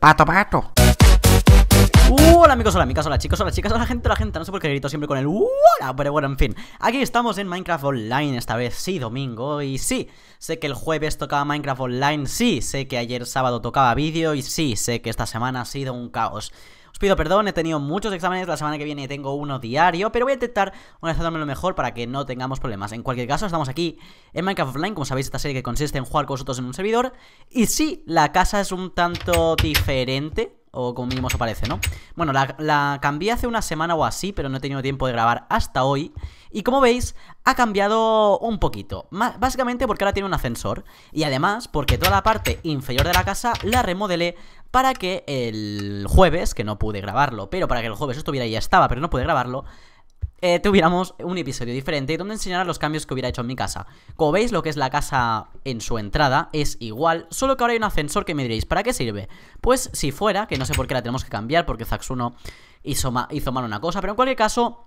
Pato, pato. hola amigos, hola amigas, hola chicos, hola chicas, hola gente, hola gente No sé por qué grito siempre con el hola, pero bueno, en fin Aquí estamos en Minecraft Online esta vez, sí, domingo Y sí, sé que el jueves tocaba Minecraft Online Sí, sé que ayer sábado tocaba vídeo Y sí, sé que esta semana ha sido un caos os pido perdón, he tenido muchos exámenes, la semana que viene tengo uno diario, pero voy a intentar organizarme lo mejor para que no tengamos problemas. En cualquier caso, estamos aquí en Minecraft Offline, como sabéis, esta serie que consiste en jugar con vosotros en un servidor. Y sí, la casa es un tanto diferente, o como mínimo se parece, ¿no? Bueno, la, la, cambié hace una semana o así, pero no he tenido tiempo de grabar hasta hoy. Y como veis, ha cambiado un poquito. básicamente porque ahora tiene un ascensor. Y además porque toda la parte inferior de la casa la remodelé para que el jueves, que no pude grabarlo, pero para que el jueves estuviera y ya estaba, pero no pude grabarlo, eh, tuviéramos un episodio diferente donde enseñara los cambios que hubiera hecho en mi casa. Como veis, lo que es la casa en su entrada es igual, solo que ahora hay un ascensor que me diréis, ¿para qué sirve? Pues si fuera, que no sé por qué la tenemos que cambiar, porque Zaxuno hizo, hizo mal una cosa, pero en cualquier caso...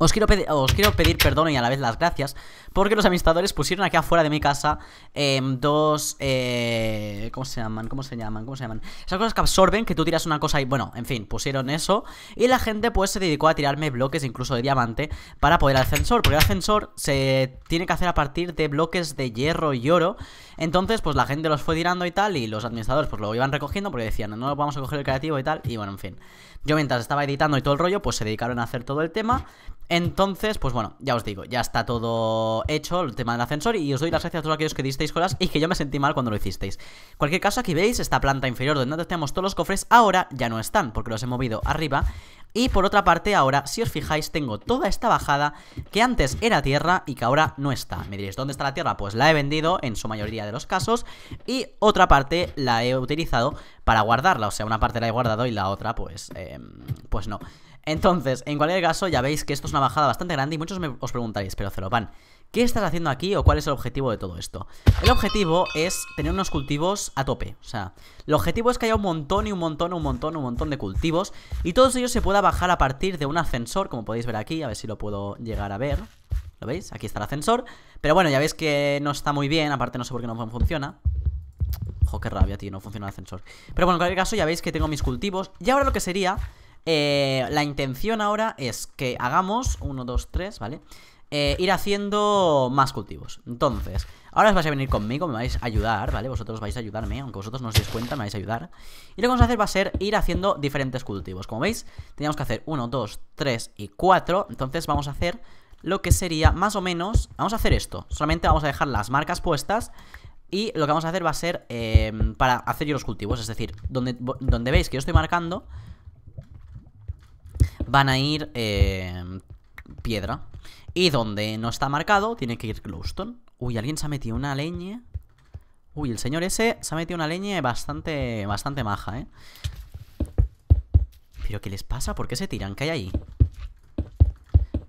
Os quiero, pedir, perdón y a la vez las gracias porque los administradores pusieron aquí afuera de mi casa em, dos... Eh, ¿Cómo se llaman? ¿Cómo se llaman? ¿Cómo se llaman? Esas cosas que absorben, que tú tiras una cosa y... Bueno, en fin, pusieron eso y la gente pues se dedicó a tirarme bloques incluso de diamante para poder ascensor porque el ascensor se tiene que hacer a partir de bloques de hierro y oro. Entonces pues la gente los fue tirando y tal y los administradores pues lo iban recogiendo porque decían no lo vamos a coger el creativo y tal y bueno, en fin. Yo mientras estaba editando y todo el rollo, pues se dedicaron a hacer todo el tema. Entonces, pues bueno, ya os digo, ya está todo hecho el tema del ascensor y os doy las gracias a todos aquellos que disteis cosas y que yo me sentí mal cuando lo hicisteis. Cualquier caso, aquí veis esta planta inferior donde teníamos todos los cofres, ahora ya no están porque los he movido arriba y por otra parte, ahora, si os fijáis, tengo toda esta bajada que antes era tierra y que ahora no está. Me diréis, ¿dónde está la tierra? Pues la he vendido en su mayoría de los casos y otra parte la he utilizado para guardarla. O sea, una parte la he guardado y la otra, pues, em, pues no. Entonces, en cualquier caso, ya veis que esto es una bajada bastante grande y muchos os preguntaréis, pero Celopan, ¿Qué estás haciendo aquí o cuál es el objetivo de todo esto? El objetivo es tener unos cultivos a tope, o sea, el objetivo es que haya un montón y un montón, un montón, un montón de cultivos y todos ellos se pueda bajar a partir de un ascensor, como podéis ver aquí, a ver si lo puedo llegar a ver. ¿Lo veis? Aquí está el ascensor. Pero bueno, ya veis que no está muy bien, aparte no sé por qué no funciona. Ojo, qué rabia, tío, no funciona el ascensor. Pero bueno, en cualquier caso ya veis que tengo mis cultivos y ahora lo que sería... Eh, la intención ahora es que hagamos 1, 2, 3, ¿vale? Eh, ir haciendo más cultivos. Entonces, ahora os vais a venir conmigo, me vais a ayudar, ¿vale? Vosotros vais a ayudarme, aunque vosotros no os deis cuenta, me vais a ayudar. Y lo que vamos a hacer va a ser ir haciendo diferentes cultivos. Como veis, teníamos que hacer 1, 2, 3 y 4. Entonces vamos a hacer lo que sería más o menos... Vamos a hacer esto. Solamente vamos a dejar las marcas puestas. Y lo que vamos a hacer va a ser eh, para hacer yo los cultivos. Es decir, donde, donde veis que yo estoy marcando, van a ir eh, piedra. Y donde no está marcado, tiene que ir Glowstone. Uy, alguien se ha metido una leña. Uy, el señor ese se ha metido una leña bastante, bastante maja, ¿eh? ¿Pero qué les pasa? ¿Por qué se tiran? ¿Qué hay ahí?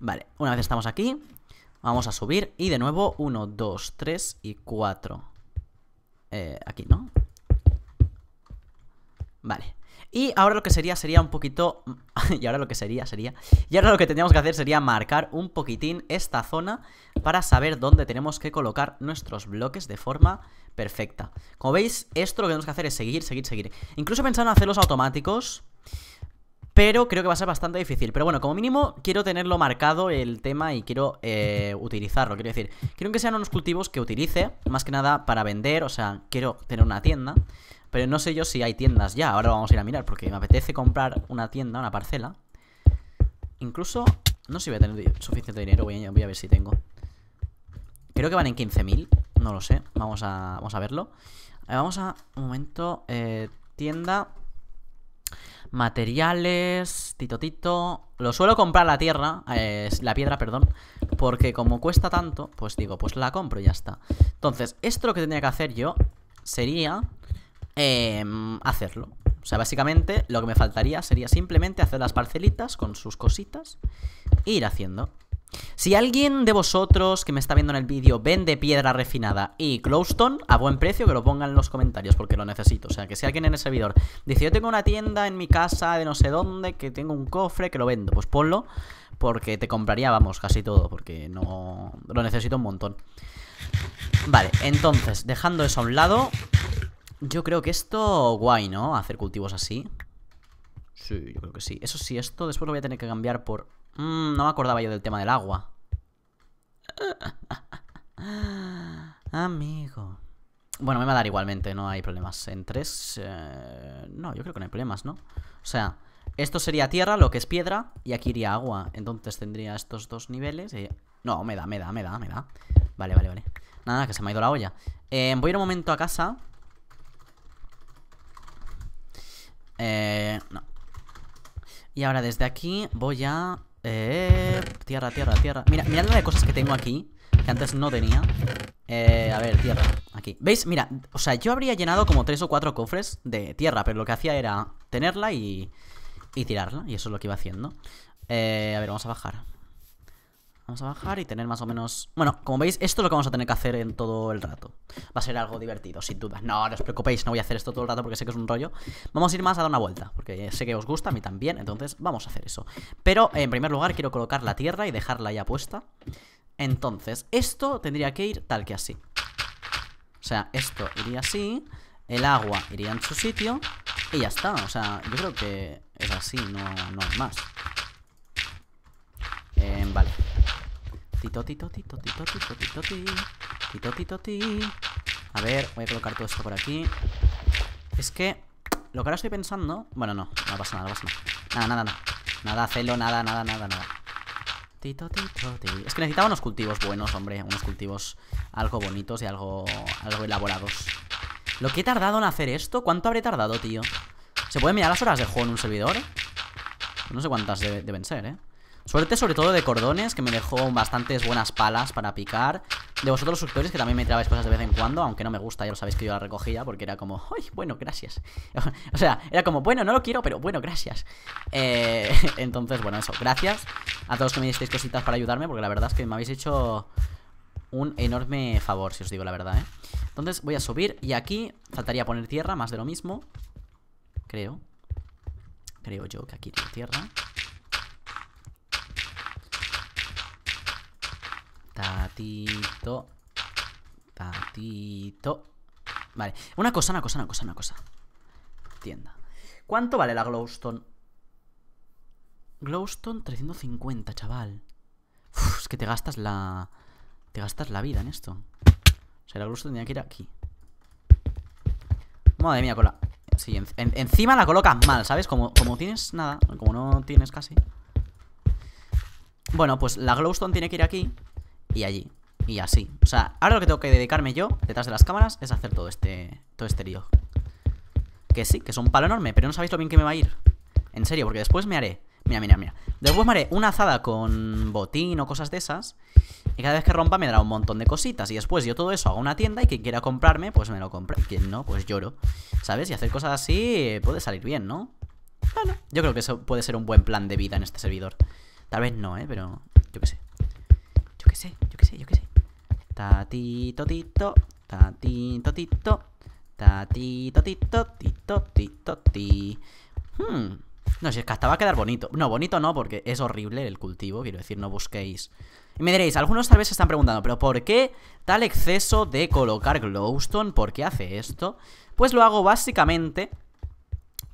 Vale, una vez estamos aquí, vamos a subir. Y de nuevo, Uno, dos, tres y cuatro Eh, aquí, ¿no? Vale. Y ahora lo que sería sería un poquito... y ahora lo que sería sería... Y ahora lo que tendríamos que hacer sería marcar un poquitín esta zona para saber dónde tenemos que colocar nuestros bloques de forma perfecta. Como veis, esto lo que tenemos que hacer es seguir, seguir, seguir. Incluso pensando en hacerlos automáticos... Pero creo que va a ser bastante difícil. Pero bueno, como mínimo quiero tenerlo marcado el tema y quiero eh, utilizarlo. Quiero decir, quiero que sean unos cultivos que utilice, más que nada para vender, o sea, quiero tener una tienda. Pero no sé yo si hay tiendas ya. Ahora vamos a ir a mirar porque me apetece comprar una tienda, una parcela. Incluso, no sé si voy a tener suficiente dinero. Voy a, ver si tengo. Creo que van en 15.000. No lo sé. Vamos a, vamos a verlo. Eh, vamos a... Un momento. Eh, tienda. Materiales. Tito, tito. Lo suelo comprar la tierra. Eh, la piedra, perdón. Porque como cuesta tanto, pues digo, pues la compro y ya está. Entonces, esto lo que tendría que hacer yo sería eh, hacerlo. O sea, básicamente lo que me faltaría sería simplemente hacer las parcelitas con sus cositas e ir haciendo. Si alguien de vosotros que me está viendo en el vídeo vende piedra refinada y glowstone a buen precio, que lo pongan en los comentarios porque lo necesito. O sea, que si alguien en el servidor dice yo tengo una tienda en mi casa de no sé dónde, que tengo un cofre, que lo vendo, pues ponlo porque te compraría, vamos, casi todo, porque no lo necesito un montón. Vale, entonces, dejando eso a un lado, yo creo que esto guay, ¿no? Hacer cultivos así. Sí, yo creo que sí. Eso sí, esto después lo voy a tener que cambiar por... Mmm... no me acordaba yo del tema del agua. Amigo. Bueno, me va a dar igualmente, no hay problemas. En tres... Eh, no, yo creo que no hay problemas, ¿no? O sea, esto sería tierra, lo que es piedra, y aquí iría agua. Entonces tendría estos dos niveles No, me da, me da, me da, me da. Vale, vale, vale. Nada, que se me ha ido la olla. Eh, voy a ir un momento a casa Eh, no. Y ahora desde aquí voy a... Eh, tierra, tierra, tierra. Mira, mirad las de cosas que tengo aquí, que antes no tenía. Eh, a ver, tierra, aquí. ¿Veis? Mira, o sea, yo habría llenado como tres o cuatro cofres de tierra, pero lo que hacía era tenerla y, y tirarla, y eso es lo que iba haciendo. Eh, a ver, vamos a bajar. Vamos a bajar y tener más o menos... Bueno, como veis, esto es lo que vamos a tener que hacer en todo el rato. Va a ser algo divertido, sin duda. No, no os preocupéis, no voy a hacer esto todo el rato porque sé que es un rollo. Vamos a ir más a dar una vuelta, porque sé que os gusta, a mí también, entonces vamos a hacer eso. Pero, en primer lugar, quiero colocar la tierra y dejarla ya puesta. Entonces, esto tendría que ir tal que así. O sea, esto iría así, el agua iría en su sitio y ya está. O sea, yo creo que es así, no, no es más. Em, vale. Titoti, toti, toti, toti, toti, toti. toti. A ver, voy a colocar todo esto por aquí. Es que lo que ahora estoy pensando... Bueno, no, no pasa nada, no pasa nada. Nada, nada, nada. Nada, celo, nada, nada, nada, nada. Es que necesitaba unos cultivos buenos, hombre. Unos cultivos algo bonitos y algo, algo elaborados. Lo que he tardado en hacer esto, ¿cuánto habré tardado, tío? ¿Se puede mirar las horas de juego en un servidor? No sé cuántas deben ser, ¿eh? Suerte sobre todo de cordones, que me dejó bastantes buenas palas para picar. De vosotros los suscriptores, que también me traéis cosas de vez en cuando, aunque no me gusta, ya lo sabéis que yo la recogía, porque era como, ¡ay, bueno, gracias! o sea, era como, bueno, no lo quiero, pero bueno, gracias. Eh, entonces, bueno, eso, gracias a todos que me disteis cositas para ayudarme, porque la verdad es que me habéis hecho un enorme favor, si os digo la verdad, ¿eh? Entonces voy a subir y aquí faltaría poner tierra, más de lo mismo. Creo. Creo yo que aquí tiene tierra. Tatito. Tatito. Vale. Una cosa, una cosa, una cosa, una cosa. Tienda. ¿Cuánto vale la glowstone? Glowstone 350, chaval. es que te gastas la... Te gastas la vida en esto. O sea, la glowstone tenía que ir aquí. Madre mía, con la... Sí, encima la colocas mal, ¿sabes? Como, como tienes nada, como no tienes casi. Bueno, pues la glowstone tiene que ir aquí y allí. Y así. O sea, ahora lo que tengo que dedicarme yo, detrás de las cámaras, es hacer todo este, todo este lío. Que sí, que es un palo enorme, pero no sabéis lo bien que me va a ir. En serio, porque después me haré... Mira, mira, mira. Después me haré una azada con botín o cosas de esas. Y cada vez que rompa me dará un montón de cositas. Y después yo todo eso hago una tienda y quien quiera comprarme, pues me lo compra. Y quien no, pues lloro. ¿Sabes? Y hacer cosas así eh, puede salir bien, ¿no? Bueno, yo creo que eso puede ser un buen plan de vida en este servidor. Tal vez no, ¿eh? Pero yo qué sé qué sé, yo qué sé. Tatito, tito, tatito, tito, tatito, tito, tito, tito, ti. Hmm. No, si es que hasta va a quedar bonito. No, bonito no, porque es horrible el cultivo, quiero decir, no busquéis. Y me diréis, algunos tal vez se están preguntando, pero ¿por qué tal exceso de colocar glowstone? ¿Por qué hace esto? Pues lo hago básicamente...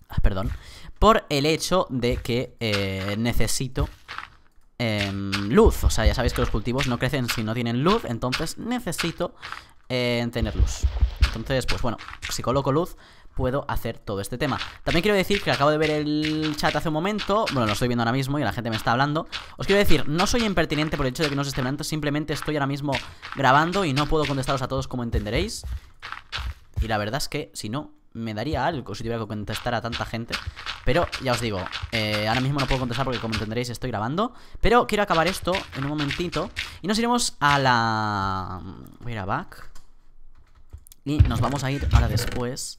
Ah, perdón. Por el hecho de que eh, necesito Em, luz. O sea, ya sabéis que los cultivos no crecen si no tienen luz, entonces necesito eh, tener luz. Entonces, pues bueno, si coloco luz, puedo hacer todo este tema. También quiero decir que acabo de ver el chat hace un momento, bueno, lo estoy viendo ahora mismo y la gente me está hablando. Os quiero decir, no soy impertinente por el hecho de que no os esté hablando, simplemente estoy ahora mismo grabando y no puedo contestaros a todos como entenderéis. Y la verdad es que, si no, me daría algo si tuviera que contestar a tanta gente. Pero ya os digo, eh, ahora mismo no puedo contestar porque como entenderéis estoy grabando. Pero quiero acabar esto en un momentito. Y nos iremos a la... Mm, voy a ir a back. Y nos vamos a ir ahora después.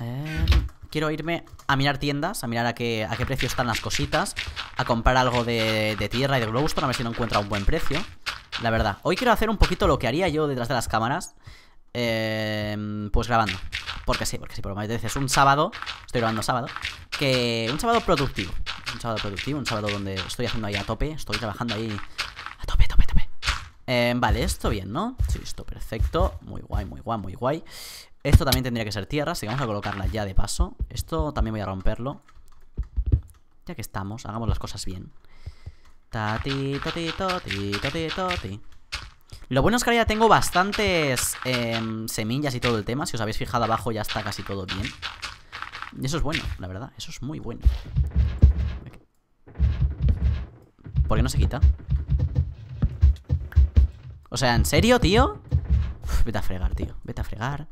Eh, quiero irme a mirar tiendas, a mirar a qué, a qué precio están las cositas. A comprar algo de, de tierra y de glowstone, para ver si no encuentra un buen precio. La verdad, hoy quiero hacer un poquito lo que haría yo detrás de las cámaras. Eh, pues grabando. Porque sí, porque sí, por lo menos es un sábado. Estoy grabando sábado que un sábado productivo. Un sábado productivo, un sábado donde estoy haciendo ahí a tope, estoy trabajando ahí a tope, tope, tope. Em, vale, esto bien, ¿no? Sí, esto perfecto. Muy guay, muy guay, muy guay. Esto también tendría que ser tierra, así que vamos a colocarla ya de paso. Esto también voy a romperlo. Ya que estamos, hagamos las cosas bien. Tati, Lo bueno es que ahora ya tengo bastantes em, semillas y todo el tema. Si os habéis fijado abajo ya está casi todo bien eso es bueno, la verdad. Eso es muy bueno. ¿Por qué no se quita? O sea, ¿en serio, tío? vete a fregar, tío. Vete a fregar.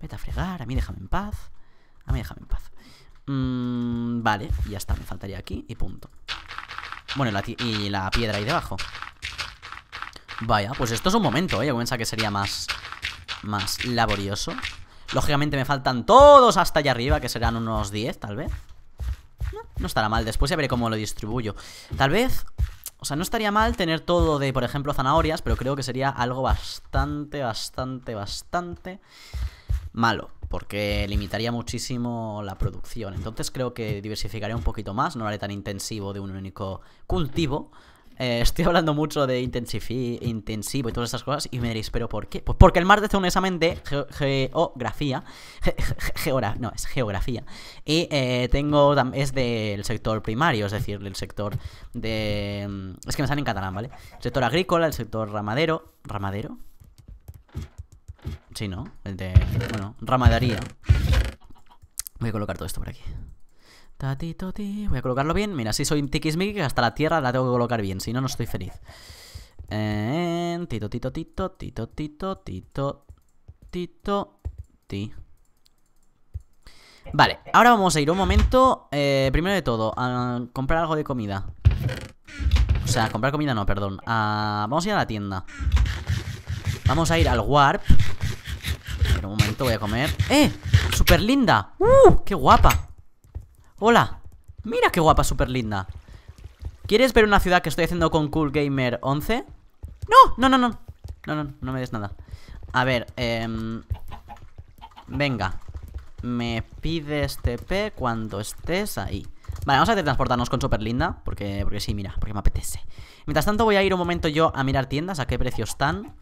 Vete a fregar. A mí déjame en paz. A mí déjame en paz. Mm, vale, ya está. Me faltaría aquí y punto. Bueno, y la piedra ahí debajo. Vaya, pues esto es un momento, ¿eh? Yo pensaba que sería más... Más laborioso Lógicamente me faltan todos hasta allá arriba Que serán unos 10, tal vez no, estará mal, después ya veré cómo lo distribuyo Tal vez o sea, no estaría mal tener todo de, por ejemplo, zanahorias, pero creo que sería algo bastante, bastante, bastante malo, porque limitaría muchísimo la producción. Entonces creo que diversificaré un poquito más, no haré tan intensivo de un único cultivo, eh, estoy hablando mucho de intensivo y todas esas cosas y me diréis, ¿pero por qué? Pues porque el martes tengo un examen de geografía, no, es geografía, y eh, tengo, es del sector primario, es decir, El sector de... Mm, es que me sale en catalán, ¿vale? El sector agrícola, el sector ramadero, ¿ramadero? Sí, ¿no? El de, bueno, ramadería. Voy a colocar todo esto por aquí. Voy a colocarlo bien. Mira, si soy tiquismiqui, hasta la tierra la tengo que colocar bien. Si no, no estoy feliz. Eh, tito, tito, tito, tito, tito, tito, tito, Vale, ahora vamos a ir un momento. Eh, primero de todo, a comprar algo de comida. O sea, comprar comida no, perdón. vamos a ir a la tienda. Vamos a ir al Warp. un momento, voy a comer. ¡Eh! ¡Súper linda! ¡Uh! ¡Qué guapa! Hola Mira qué guapa, super linda ¿Quieres ver una ciudad que estoy haciendo con Cool Gamer 11? ¡No! No, no, no No, no, no me des nada A ver, eh... Venga Me pides este TP cuando estés ahí Vale, vamos a transportarnos con Super Linda porque, sí, mira, porque me apetece Mientras tanto voy a ir un momento yo a mirar tiendas A qué precios están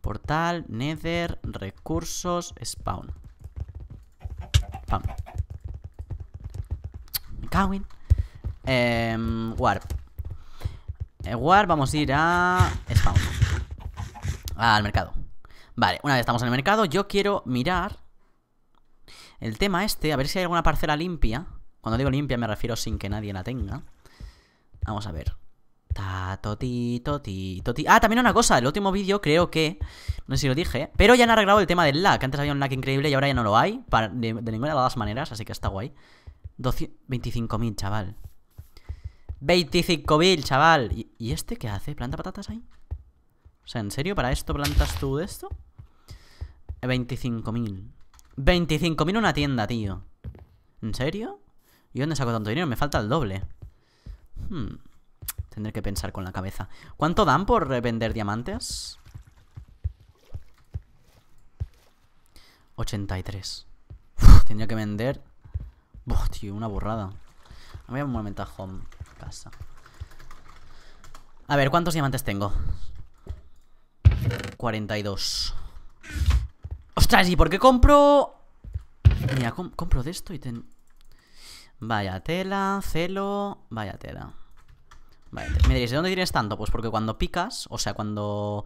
Portal, Nether, recursos, spawn Pam cago em, Eh, warp. warp, vamos a ir a... Spawn. Al mercado. Vale, una vez estamos en el mercado, yo quiero mirar el tema este, a ver si hay alguna parcela limpia. Cuando digo limpia me refiero sin que nadie la tenga. Vamos a ver. Ah, también una cosa, el último vídeo creo que... No sé si lo dije, pero ya han arreglado el tema del lag. Antes había un lag increíble y ahora ya no lo hay. de ninguna de las maneras, así que está guay. 25.000, chaval. 25.000, chaval. ¿Y, este qué hace? ¿Planta patatas ahí? O sea, ¿en serio? ¿Para esto plantas tú de esto? 25.000 25.000 una tienda, tío ¿En serio? ¿Y dónde saco tanto dinero? Me falta el doble hmm. Tendré que pensar con la cabeza ¿Cuánto dan por eh, vender diamantes? 83 Tendría que vender Buah, tío, una borrada. Voy a un a home. Casa. A ver, ¿cuántos diamantes tengo? 42. ¡Ostras! ¿Y por qué compro...? Mira, compro de esto y ten... Vaya tela, celo... Vaya tela. Vale, me diréis, ¿de dónde tienes tanto? Pues porque cuando picas, o sea, cuando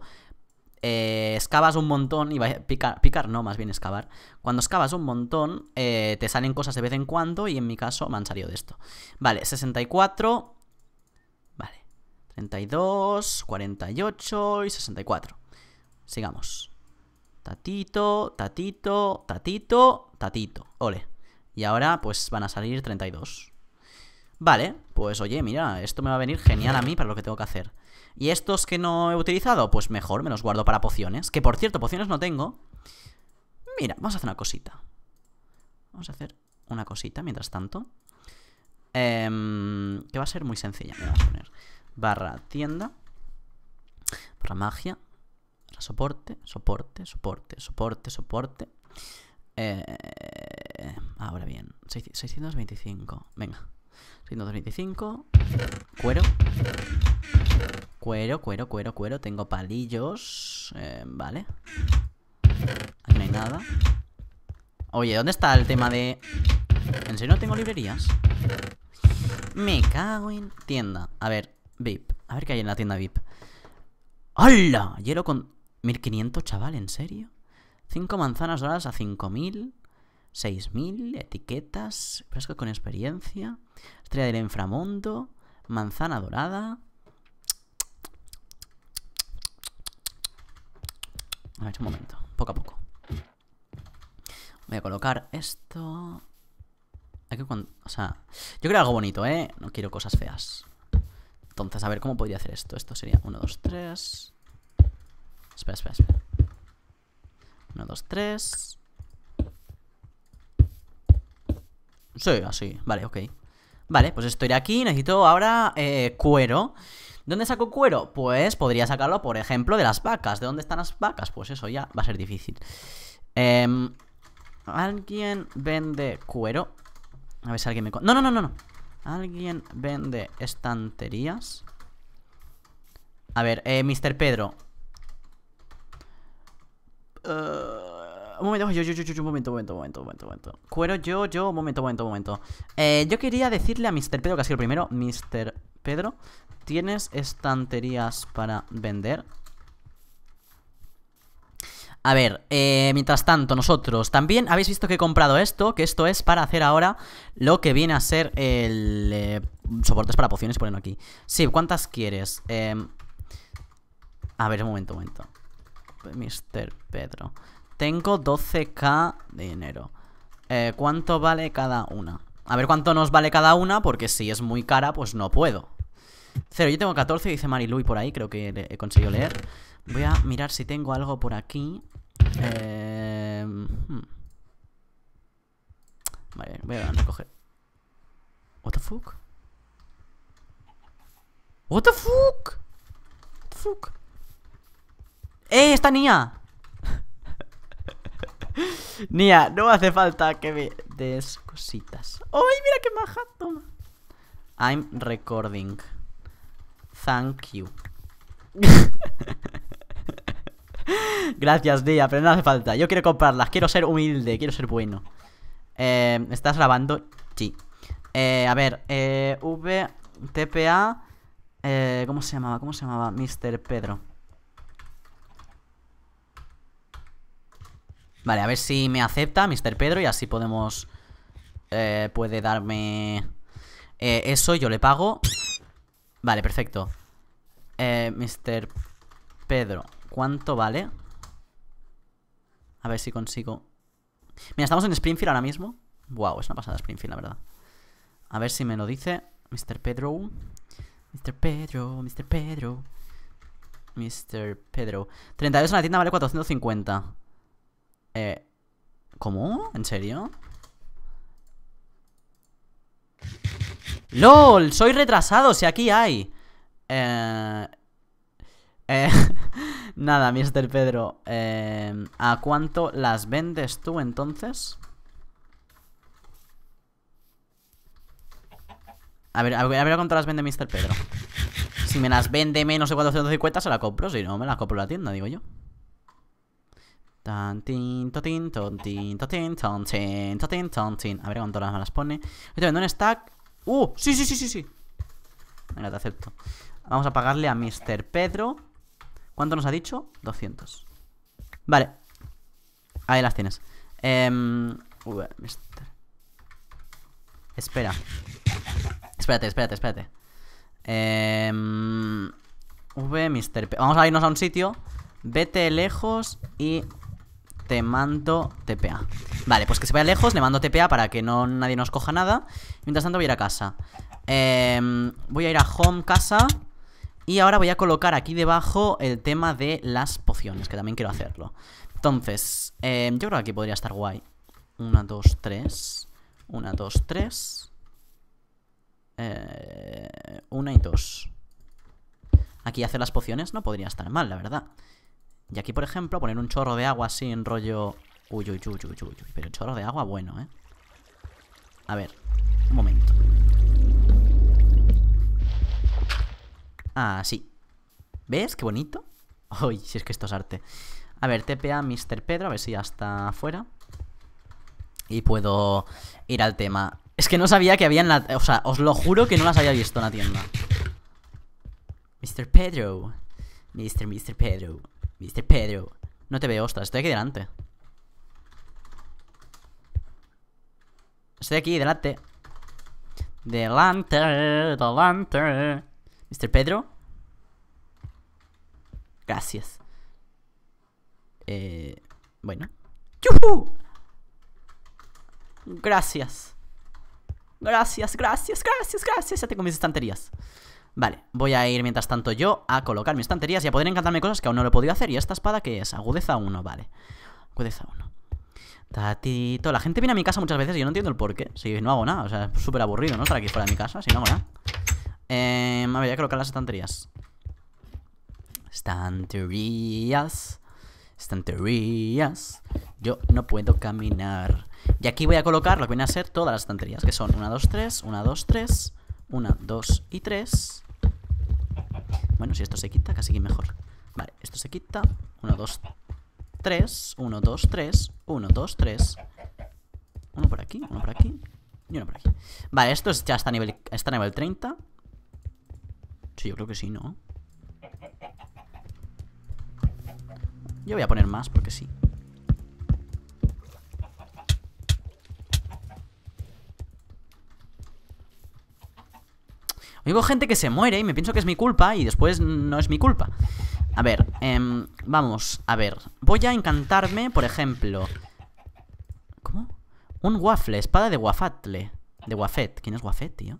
Escabas eh, excavas un montón, y picar, picar no, más bien excavar. Cuando excavas un montón, eh, te salen cosas de vez en cuando y en mi caso me han salido de esto. Vale, 64, vale, 32, 48 y 64. Sigamos. Tatito, tatito, tatito, tatito. Ole. Y ahora pues van a salir 32. Vale, pues oye, mira, esto me va a venir genial a mí para lo que tengo que hacer. Y estos que no he utilizado, pues mejor, me los guardo para pociones. Que por cierto, pociones no tengo. Mira, vamos a hacer una cosita. Vamos a hacer una cosita mientras tanto. Em, que va a ser muy sencilla. Me a poner barra tienda. Barra magia. Barra soporte, soporte, soporte, soporte, soporte. Eh, ahora bien, 625. Venga. 125. Cuero. Cuero, cuero, cuero, cuero. Tengo palillos. Eh, vale. Aquí no hay nada. Oye, ¿dónde está el tema de...? ¿En serio no tengo librerías? Me cago en tienda. A ver, VIP. A ver qué hay en la tienda VIP. ¡Hala! Hielo con... 1500, chaval, ¿en serio? 5 manzanas doradas a 5000. 6.000 etiquetas, fresco con experiencia, estrella del inframundo, manzana dorada. A ver, un momento, poco a poco. Voy a colocar esto. o sea, yo creo algo bonito, ¿eh? No quiero cosas feas. Entonces, a ver, ¿cómo podría hacer esto? Esto sería 1, 2, 3. Espera, espera, espera. 1, 2, 3. Sí, así. Vale, ok. Vale, pues estoy aquí. Necesito ahora eh, cuero. ¿Dónde saco cuero? Pues podría sacarlo, por ejemplo, de las vacas. ¿De dónde están las vacas? Pues eso ya va a ser difícil. Em, ¿Alguien vende cuero? A ver si alguien me... No, no, no, no, no. ¿Alguien vende estanterías? A ver, eh, Mr. Pedro. Eh un momento, yo, un momento, un momento, un momento, un momento, Cuero, yo, yo, un momento, un momento, momento. Eh, yo quería decirle a Mr. Pedro, que ha sido el primero. Mr. Pedro, ¿tienes estanterías para vender? A ver, eh, mientras tanto, nosotros también habéis visto que he comprado esto, que esto es para hacer ahora lo que viene a ser el eh, soportes para pociones, ponen aquí. Sí, ¿cuántas quieres? a ver, un momento, un momento. Mr. Pedro. Tengo 12k de dinero. Eh, ¿Cuánto vale cada una? A ver cuánto nos vale cada una, porque si es muy cara, pues no puedo. Cero, yo tengo 14, dice Mariluy por ahí, creo que he conseguido leer. Voy a mirar si tengo algo por aquí. Eh... Hmm. Vale, voy a recoger. What the fuck? What the fuck? What the fuck? ¡Eh, esta niña! Nia, no hace falta que me des cositas. ¡Ay, mira qué maja! Toma. I'm recording. Thank you. Gracias, Nia, pero no hace falta. Yo quiero comprarlas, quiero ser humilde, quiero ser bueno. Eh, ¿Estás grabando? Sí. Eh, a ver, eh, VTPA. Eh, ¿Cómo se llamaba? ¿Cómo se llamaba? Mr. Pedro. Vale, a ver si me acepta Mr. Pedro y así podemos... Eh, puede darme... Eh, eso, yo le pago. Vale, perfecto. Eh, Mr. Pedro, ¿cuánto vale? A ver si consigo... Mira, estamos en Springfield ahora mismo. Wow, es una pasada Springfield, la verdad. A ver si me lo dice Mr. Pedro. Mr. Pedro, Mr. Pedro. Mr. Pedro. 32 en la tienda vale 450. Eh, ¿Cómo? ¿En serio? ¡LOL! ¡Soy retrasado! Si aquí hay eh, eh, nada, Mr. Pedro. Eh, ¿A cuánto las vendes tú entonces? A ver, a ver, a cuánto las vende Mr. Pedro. Si me las vende menos de 450, se la compro. Si no, me las compro la tienda, digo yo. Tan, tin, totin, tin A ver cuánto las malas pone. te vendo un stack. ¡Uh! Sí, sí, sí, sí, sí. Venga, te acepto. Vamos a pagarle a Mr. Pedro. ¿Cuánto nos ha dicho? 200. Vale. Ahí las tienes. Eh, em, Mr. Espera. Espérate, espérate, espérate. Eh, v, Mr. Pedro. Vamos a irnos a un sitio. Vete lejos y te mando TPA Vale, pues que se vaya lejos, le mando TPA para que no nadie nos coja nada Mientras tanto voy a ir a casa em, Voy a ir a home, casa Y ahora voy a colocar aquí debajo el tema de las pociones Que también quiero hacerlo Entonces, em, yo creo que aquí podría estar guay Una, dos, tres Una, dos, tres eh, Una y dos Aquí hacer las pociones no podría estar mal, la verdad y aquí, por ejemplo, poner un chorro de agua así en rollo... Uy, uy, uy, uy, uy, Pero chorro de agua bueno, ¿eh? A ver, un momento. Ah, sí. ¿Ves? Qué bonito. Uy, si es que esto es arte. A ver, TPA Mr. Pedro, a ver si ya está afuera. Y puedo ir al tema. Es que no sabía que había en la... O sea, os lo juro que no las había visto en la tienda. Mr. Pedro. Mr. Mr. Pedro. Mr. Pedro. No te veo, ostras, estoy aquí delante. Estoy aquí, delante. Delante, delante. Mr. Pedro. Gracias. Eh, bueno. ¡Yuhu! Gracias. Gracias, gracias, gracias, gracias. Ya tengo mis estanterías. Vale, voy a ir mientras tanto yo a colocar mis estanterías y a poder encantarme cosas que aún no lo he podido hacer. Y esta espada que es agudeza 1, vale. Agudeza 1. Tatito. La gente viene a mi casa muchas veces y yo no entiendo el por qué. Si no hago nada, o sea, es súper aburrido, ¿no? Estar aquí fuera de mi casa, si no hago nada. Eh, a ver, voy a colocar las estanterías. Estanterías. Estanterías. Yo no puedo caminar. Y aquí voy a colocar lo que vienen a ser todas las estanterías, que son 1, 2, 3, 1, 2, 3, 1, 2 y 3. Bueno, si esto se quita, casi que mejor. Vale, esto se quita. 1, 2, 3. 1, 2, 3. 1, 2, 3. Uno por aquí, uno por aquí. Y uno por aquí. Vale, esto es ya está a nivel, está a nivel 30. Sí, yo creo que sí, ¿no? Yo voy a poner más porque sí. Oigo gente que se muere y me pienso que es mi culpa y después no es mi culpa. A ver, em, vamos, a ver. Voy a encantarme, por ejemplo... ¿Cómo? Un waffle, espada de wafatle. De wafet. ¿Quién es wafet, tío?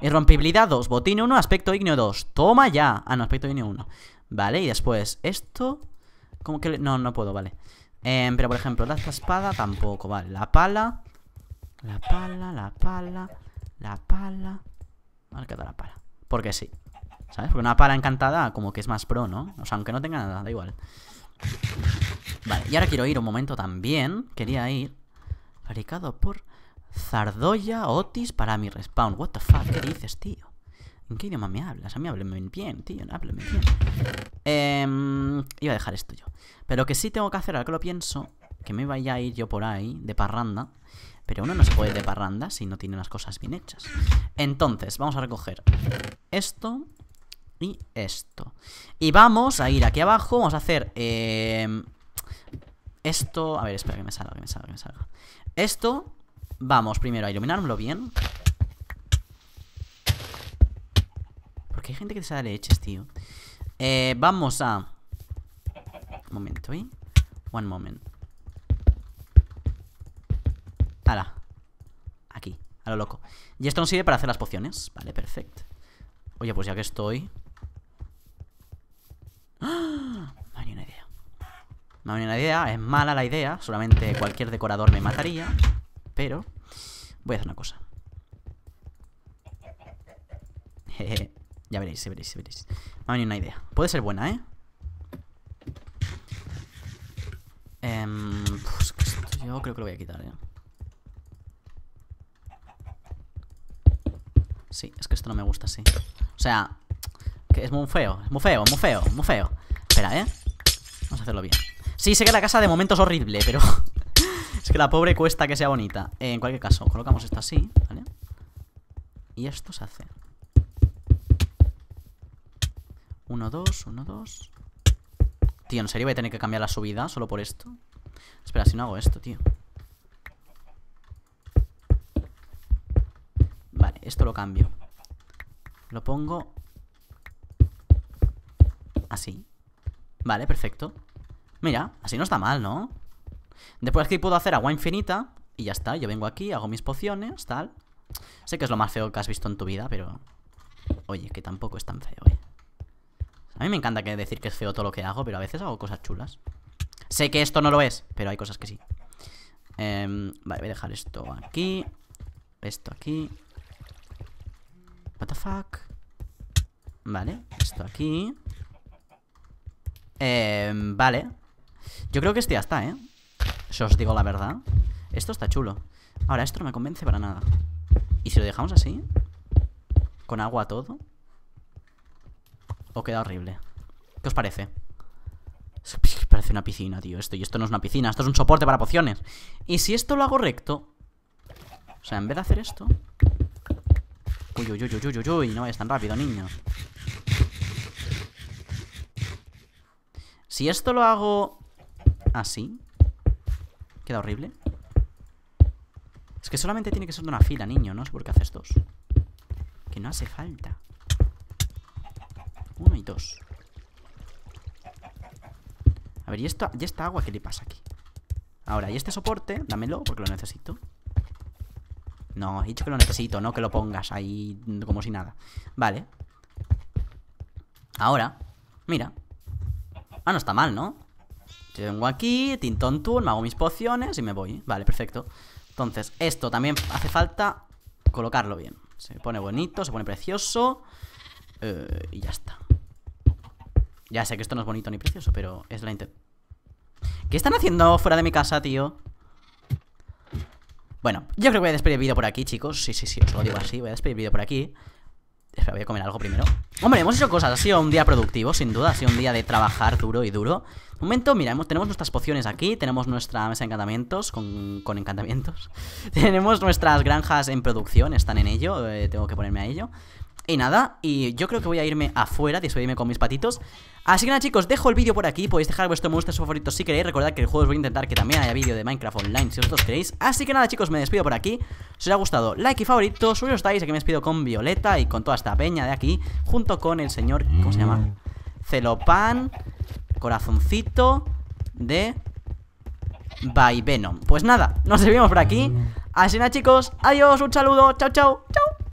Irrompibilidad 2, botín 1, aspecto igneo 2. Toma ya. Ah, no, aspecto igneo 1. Vale, y después esto... ¿Cómo que No, no puedo, vale. Em, pero por ejemplo, la espada tampoco, vale. La pala. La pala, la pala, la pala da la para. Porque sí. ¿Sabes? Porque una para encantada como que es más pro, ¿no? O sea, aunque no tenga nada, da igual. Vale, y ahora quiero ir un momento también. Quería ir. Fabricado por Zardoya Otis para mi respawn. What the fuck, ¿qué dices, tío? ¿En qué idioma me hablas? A mí háblame bien, tío, háblame bien. Em, iba a dejar esto yo. Pero que sí tengo que hacer, ahora que lo pienso, que me vaya a ir yo por ahí, de parranda. Pero uno no se puede de parranda si no tiene las cosas bien hechas. Entonces, vamos a recoger esto y esto. Y vamos a ir aquí abajo, vamos a hacer em, esto... A ver, espera que me salga, que me salga, que me salga. Esto, vamos primero a iluminarlo bien. Porque hay gente que se da leches, tío. Eh, vamos a... Un momento, ¿eh? One moment. Ala. Aquí, a lo loco. Y esto nos sirve para hacer las pociones. Vale, perfecto. Oye, pues ya que estoy... ¡Ah! No hay ni una idea. No hay venido una idea. Es mala la idea. Solamente cualquier decorador me mataría. Pero... Voy a hacer una cosa. Jeje. Ya veréis, ya veréis, ya veréis. Me ha venido una idea. Puede ser buena, ¿eh? eh yo creo que lo voy a quitar, ¿eh? Sí, es que esto no me gusta así. O sea, que es muy feo, es muy feo, muy feo, muy feo. Espera, ¿eh? Vamos a hacerlo bien. Sí, sé que la casa de momento es horrible, pero... es que la pobre cuesta que sea bonita. en cualquier caso, colocamos esto así, ¿vale? Y esto se hace. Uno, dos, uno, dos... Tío, ¿en serio voy a tener que cambiar la subida solo por esto? Espera, si no hago esto, tío esto lo cambio. Lo pongo así. Vale, perfecto. Mira, así no está mal, ¿no? Después aquí puedo hacer agua infinita y ya está. Yo vengo aquí, hago mis pociones, tal. Sé que es lo más feo que has visto en tu vida, pero... Oye, que tampoco es tan feo, ¿eh? A mí me encanta que decir que es feo todo lo que hago, pero a veces hago cosas chulas. Sé que esto no lo es, pero hay cosas que sí. Em, vale, voy a dejar esto aquí. Esto aquí. What the fuck Vale, esto aquí em, Vale Yo creo que este ya está, ¿eh? Si os digo la verdad Esto está chulo Ahora, esto no me convence para nada ¿Y si lo dejamos así? ¿Con agua todo? ¿O queda horrible? ¿Qué os parece? Parece una piscina, tío esto, Y esto no es una piscina, esto es un soporte para pociones Y si esto lo hago recto O sea, en vez de hacer esto Uy, uy, uy, uy, uy, uy, no es tan rápido, niño. Si esto lo hago así, queda horrible. Es que solamente tiene que ser de una fila, niño, no sé por haces dos. Que no hace falta. Uno y dos. A ver, ¿y, esto, esta agua qué le pasa aquí? Ahora, y este soporte, dámelo, porque lo necesito. No, he dicho que lo necesito, no que lo pongas ahí como si nada. Vale. Ahora, mira. Ah, no está mal, ¿no? Yo vengo aquí, tintón Tour, me hago mis pociones y me voy. Vale, perfecto. Entonces, esto también hace falta colocarlo bien. Se pone bonito, se pone precioso. Eh, y ya está. Ya sé que esto no es bonito ni precioso, pero es la intención ¿Qué están haciendo fuera de mi casa, tío? Bueno, yo creo que voy a despedir vídeo por aquí, chicos. Sí, sí, sí, os lo digo así. Voy a despedir vídeo por aquí. Espera, voy a comer algo primero. Hombre, hemos hecho cosas. Ha sido un día productivo, sin duda. Ha sido un día de trabajar duro y duro. Un momento, mira, tenemos nuestras pociones aquí. Tenemos nuestra mesa de encantamientos con, encantamientos. tenemos nuestras granjas en producción. Están en ello. Eh, tengo que ponerme a ello. Y nada, y yo creo que voy a irme afuera, despedirme con mis patitos Así que nada chicos, dejo el vídeo por aquí Podéis dejar vuestro me gusta, su favorito si queréis Recordad que el juego os voy a intentar que también haya vídeo de Minecraft Online Si vosotros queréis, así que nada chicos, me despido por aquí Si os ha gustado, like y favorito, suyo estáis Aquí me despido con Violeta y con toda esta peña de aquí Junto con el señor, ¿cómo se llama? Mm. Celopan Corazoncito De By Venom Pues nada, nos vemos por aquí mm. Así nada chicos, adiós, un saludo, chao chao, chao